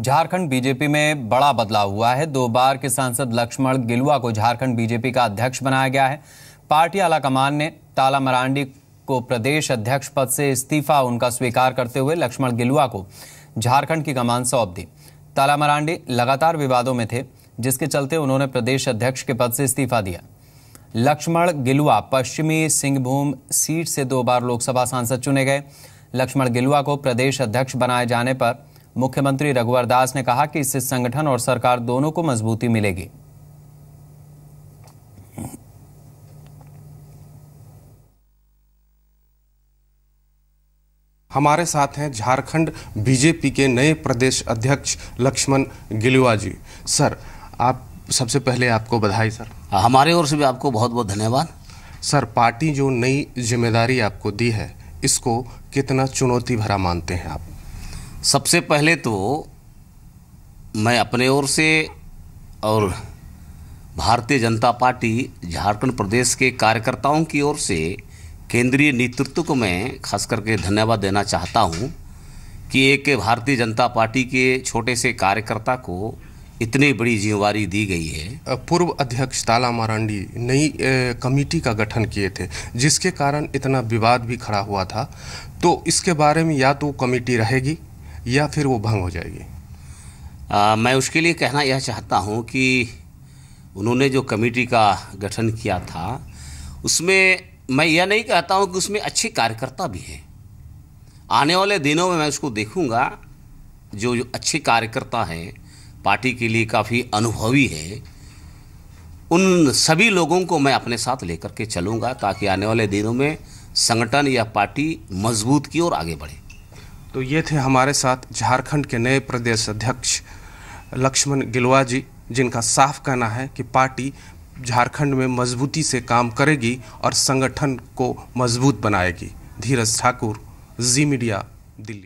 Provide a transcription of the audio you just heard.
Jharkhand BJP में बड़ा बदलाव हुआ है दो बार के सांसद लक्ष्मण गिलुआ को झारखंड बीजेपी का अध्यक्ष बनाया गया है पार्टी आलाकमान ने ताला मरांडी को प्रदेश अध्यक्ष पद से इस्तीफा उनका स्वीकार करते हुए लक्ष्मण गिलुआ को झारखंड की कमान सौंप दी ताला मरांडी लगातार विवादों में थे जिसके चलते उन्होंने प्रदेश अध्यक्ष के पद से इस्तीफा दिया लक्ष्मण गिलुआ पश्चिमी सिंहभूम सीट से दो बार लोकसभा सांसद चुने गए लक्ष्मण गिलुआ को प्रदेश अध्यक्ष बनाए जाने पर मुख्यमंत्री रघुवर दास ने कहा कि इससे संगठन और सरकार दोनों को मजबूती मिलेगी हमारे साथ हैं झारखंड बीजेपी के नए प्रदेश अध्यक्ष लक्ष्मण गिलुआ जी सर आप सबसे पहले आपको बधाई सर हमारे ओर से भी आपको बहुत बहुत धन्यवाद सर पार्टी जो नई जिम्मेदारी आपको दी है इसको कितना चुनौती भरा मानते हैं आप सबसे पहले तो मैं अपने ओर से और भारतीय जनता पार्टी झारखंड प्रदेश के कार्यकर्ताओं की ओर से केंद्रीय नेतृत्व को मैं खास करके धन्यवाद देना चाहता हूँ कि एक भारतीय जनता पार्टी के छोटे से कार्यकर्ता को इतनी बड़ी जिम्मेवारी दी गई है पूर्व अध्यक्ष ताला मारांडी नई कमेटी का गठन किए थे जिसके कारण इतना विवाद भी खड़ा हुआ था तो इसके बारे में या तो कमेटी रहेगी या फिर वो भंग हो जाएगी आ, मैं उसके लिए कहना यह चाहता हूँ कि उन्होंने जो कमेटी का गठन किया था उसमें मैं यह नहीं कहता हूँ कि उसमें अच्छे कार्यकर्ता भी हैं आने वाले दिनों में मैं उसको देखूँगा जो जो अच्छे कार्यकर्ता हैं पार्टी के लिए काफ़ी अनुभवी हैं उन सभी लोगों को मैं अपने साथ लेकर के चलूँगा ताकि आने वाले दिनों में संगठन या पार्टी मजबूत की ओर आगे बढ़े तो ये थे हमारे साथ झारखंड के नए प्रदेश अध्यक्ष लक्ष्मण गिलवा जी जिनका साफ कहना है कि पार्टी झारखंड में मजबूती से काम करेगी और संगठन को मजबूत बनाएगी धीरज ठाकुर जी मीडिया दिल्ली